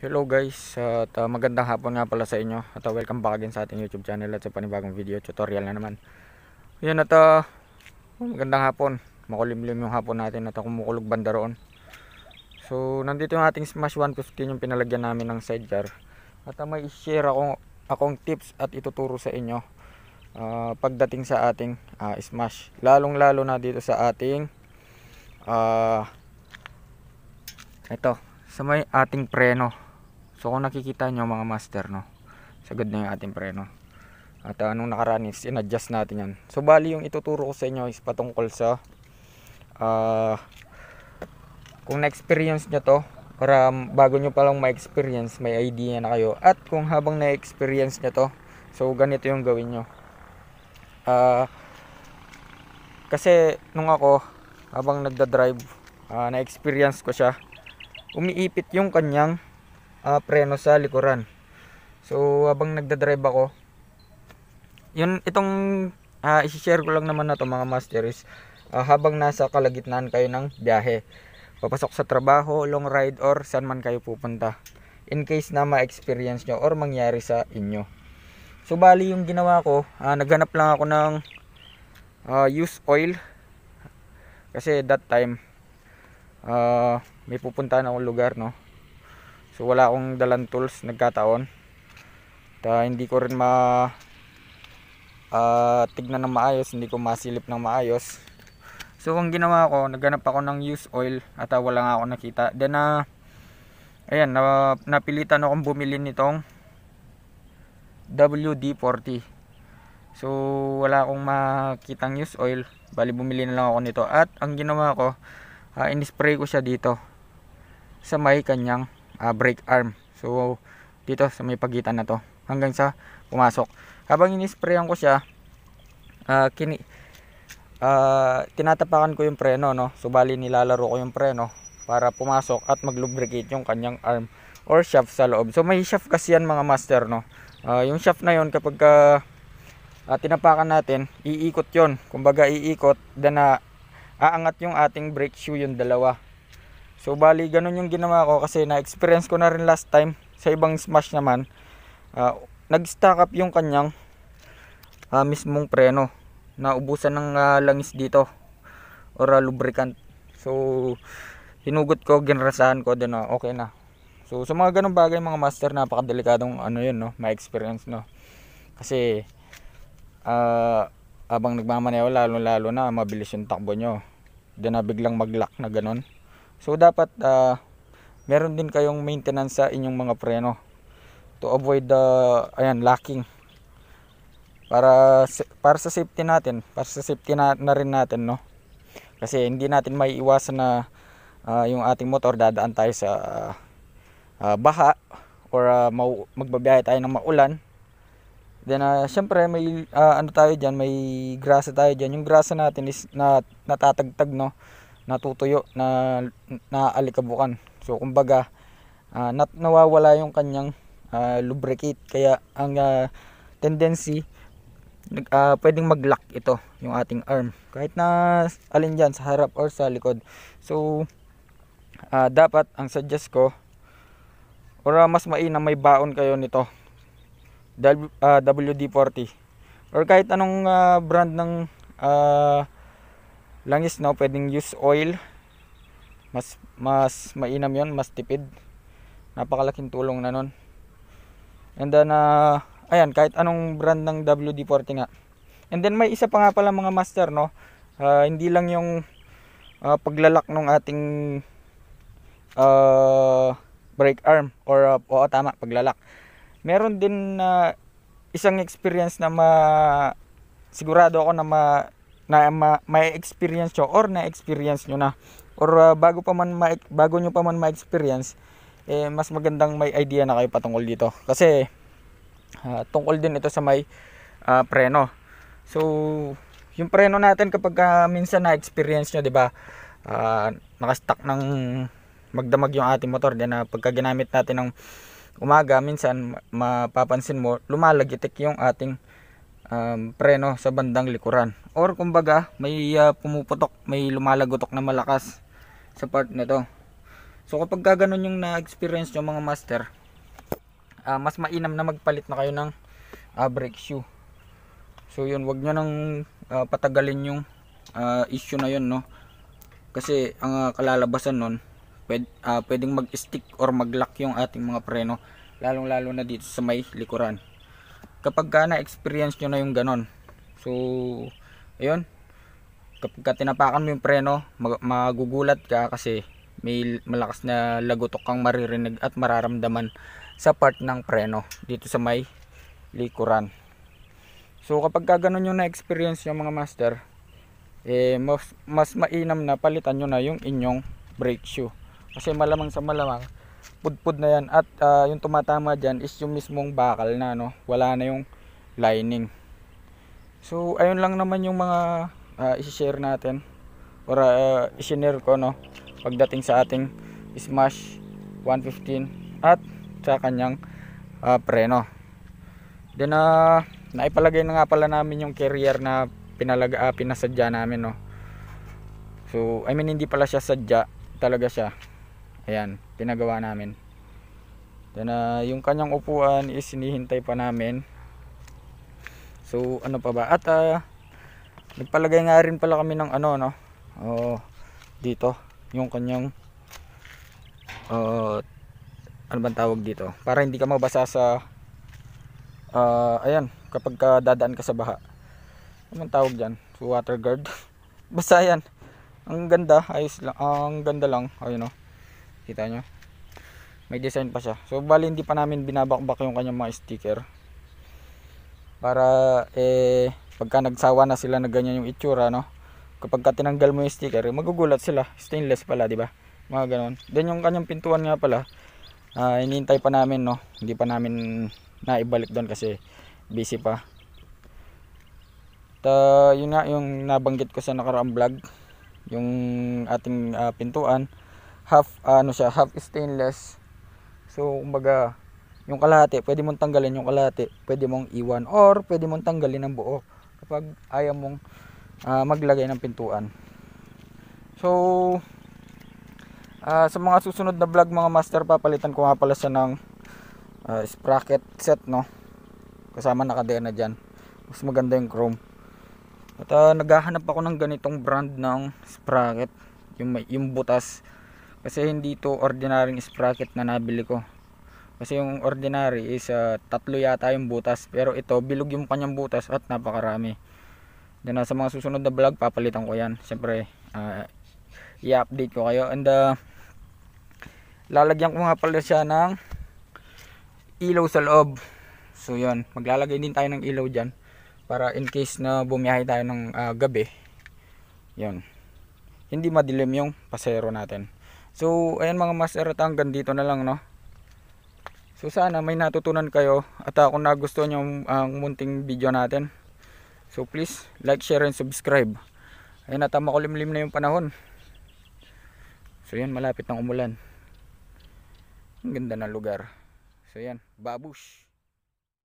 Hello guys, at uh, magandang hapon nga pala sa inyo at uh, welcome back again sa ating YouTube channel at sa panibagong video tutorial na naman. Ayan at uh, magandang hapon, makulimlim yung hapon natin at uh, kumukulog banda roon. So nandito yung ating Smash 115 yung pinalagyan namin ng sidecar at uh, may share akong, akong tips at ituturo sa inyo uh, pagdating sa ating uh, Smash. Lalong lalo na dito sa ating uh, ito, sa may ating preno So kung nakikita nyo mga master no, sagad na yung ating preno. At uh, nung nakaraan is in-adjust natin yan. So bali yung ituturo ko sa inyo is patungkol sa uh, kung na-experience nyo to para bago nyo palang ma-experience may idea na kayo. At kung habang na-experience nyo to so ganito yung gawin nyo. Uh, kasi nung ako habang nagda-drive uh, na-experience ko siya umiipit yung kanyang uh, ah, preno sa likuran. So habang nagda-drive ako, yun itong uh, ah, i-share ko lang naman na to mga master is uh, habang nasa kalagitnaan kayo ng biyahe, papasok sa trabaho, long ride or saan man kayo pupunta in case na ma-experience nyo or mangyari sa inyo. So bali yung ginawa ko, uh, naghanap lang ako ng uh, used oil kasi that time uh, may pupuntahan akong lugar no So wala akong dalang tools nagkataon. Ta hindi ko rin ma uh, tignan ng maayos, hindi ko masilip ng maayos. So ang ginawa ko, naghanap ako ng used oil at uh, wala nga ako nakita. Then na uh, ayan, na, napilitan akong bumili nitong WD-40. So wala akong makitang used oil. Bali bumili na lang ako nito. At ang ginawa ko, uh, in-spray ko siya dito sa may kanyang uh, brake arm. So, dito sa may pagitan na to hanggang sa pumasok. Habang inisprayan ko siya, uh, kini uh, tinatapakan ko yung preno, no? Subali so, nilalaro ko yung preno para pumasok at maglubricate yung kanyang arm or shaft sa loob. So, may shaft kasi yan mga master, no? Uh, yung shaft na yon kapag uh, uh, tinapakan natin, iikot yon Kumbaga, iikot, then uh, aangat yung ating brake shoe yung dalawa. So bali ganun yung ginawa ko kasi na-experience ko na rin last time sa ibang smash naman. Uh, nag-stack up yung kanyang uh, mismong preno. Naubusan ng uh, langis dito or uh, lubricant. So hinugot ko, ginrasahan ko din uh, okay na. So sa mga ganung bagay mga master napakadelikadong ano yun no, my experience no. Kasi uh, abang nagmamaneho lalo lalo na mabilis yung takbo nyo. Then uh, biglang mag-lock na ganun. So dapat uh, meron din kayong maintenance sa inyong mga preno to avoid the uh, ayan lacking para para sa safety natin, para sa safety na, na rin natin no. Kasi hindi natin maiiwasan na uh, yung ating motor dadaan tayo sa uh, uh, baha or uh, magbabiyahe tayo ng maulan. Then uh, syempre may uh, ano tayo diyan, may grasa tayo diyan. Yung grasa natin is na, natatagtag no natutuyo na naalikabukan. So kumbaga uh, nat nawawala yung kanyang uh, lubricate kaya ang uh, tendency uh, pwedeng mag-lock ito yung ating arm kahit na alin diyan sa harap or sa likod so uh, dapat ang suggest ko or uh, mas mainam may baon kayo nito w, uh, WD-40 or kahit anong uh, brand ng uh, langis no pwedeng use oil mas mas mainam yon mas tipid napakalaking tulong na nun and then uh, ayan kahit anong brand ng WD-40 nga and then may isa pa nga pala mga master no uh, hindi lang yung uh, paglalak ng ating uh, brake arm or uh, oo tama paglalak meron din na uh, isang experience na ma sigurado ako na ma na may ma-experience nyo or na-experience nyo na or uh, bago pa man bago nyo pa man ma-experience eh mas magandang may idea na kayo patungkol dito kasi uh, tungkol din ito sa may uh, preno so yung preno natin kapag uh, minsan na-experience nyo di ba uh, nakastack ng magdamag yung ating motor din na uh, pagka ginamit natin ng umaga minsan mapapansin mo lumalagitik yung ating um, preno sa bandang likuran or kumbaga may uh, pumuputok may lumalagotok na malakas sa part na to so kapag ganoon yung na-experience nyo mga master uh, mas mainam na magpalit na kayo ng uh, brake shoe so yun wag nyo nang uh, patagalin yung uh, issue na yun no kasi ang uh, kalalabasan nun pwed, uh, pwedeng mag-stick or mag-lock yung ating mga preno lalong lalo na dito sa may likuran kapag ka na-experience nyo na yung ganon so ayun kapag ka tinapakan mo yung preno mag magugulat ka kasi may malakas na lagotok kang maririnig at mararamdaman sa part ng preno dito sa may likuran so kapag ka ganun yung na-experience yung mga master eh mas, mas mainam na palitan nyo na yung inyong brake shoe kasi malamang sa malamang pudpud na yan at uh, yung tumatama dyan is yung mismong bakal na no wala na yung lining so ayun lang naman yung mga uh, isi-share natin or uh, ah, isinare ko no pagdating sa ating Smash 115 at sa kanyang uh, preno then uh, naipalagay na nga pala namin yung carrier na pinalaga, uh, pinasadya namin no so I mean hindi pala siya sadya talaga siya Ayan, pinagawa namin. Then, uh, yung kanyang upuan is hinihintay pa namin. So, ano pa ba? At, uh, nagpalagay nga rin pala kami ng ano, no? Oh, dito. Yung kanyang, uh, ano bang tawag dito? Para hindi ka mabasa sa, uh, ayan, kapag ka dadaan ka sa baha. Ano bang tawag dyan? water guard. Basta yan. Ang ganda, ayos lang. Ang ganda lang. Ayun, no? kita nyo may design pa siya so bali hindi pa namin binabakbak yung kanyang mga sticker para eh pagka nagsawa na sila na ganyan yung itsura no kapag ka tinanggal mo yung sticker eh, magugulat sila stainless pala di ba mga ganun then yung kanyang pintuan nga pala uh, ah, inintay pa namin no hindi pa namin naibalik doon kasi busy pa at uh, yun nga yung nabanggit ko sa nakaraang vlog yung ating uh, pintuan half ano siya, half stainless. So kumbaga yung kalahati, pwede mong tanggalin yung kalahati, pwede mong iwan or pwede mong tanggalin ang buo kapag ayaw mong uh, maglagay ng pintuan. So uh, sa mga susunod na vlog mga master papalitan ko nga pala siya ng uh, sprocket set no. Kasama na kadena diyan. Mas maganda yung chrome. At uh, naghahanap ako ng ganitong brand ng sprocket, yung may yung butas kasi hindi to ordinaryong sprocket na nabili ko kasi yung ordinary is uh, tatlo yata yung butas pero ito bilog yung kanyang butas at napakarami then uh, sa mga susunod na vlog papalitan ko yan syempre uh, ah, i-update ko kayo and uh, lalagyan ko nga pala siya ng ilaw sa loob so yun maglalagay din tayo ng ilaw dyan para in case na bumiyahe tayo ng uh, gabi yun hindi madilim yung pasero natin So, ayan mga master at hanggang dito na lang, no? So, sana may natutunan kayo at uh, kung nagustuhan nyo ang uh, munting video natin. So, please, like, share, and subscribe. Ayan, at makulimlim na yung panahon. So, yan, malapit ng umulan. Ang ganda ng lugar. So, yan, babush.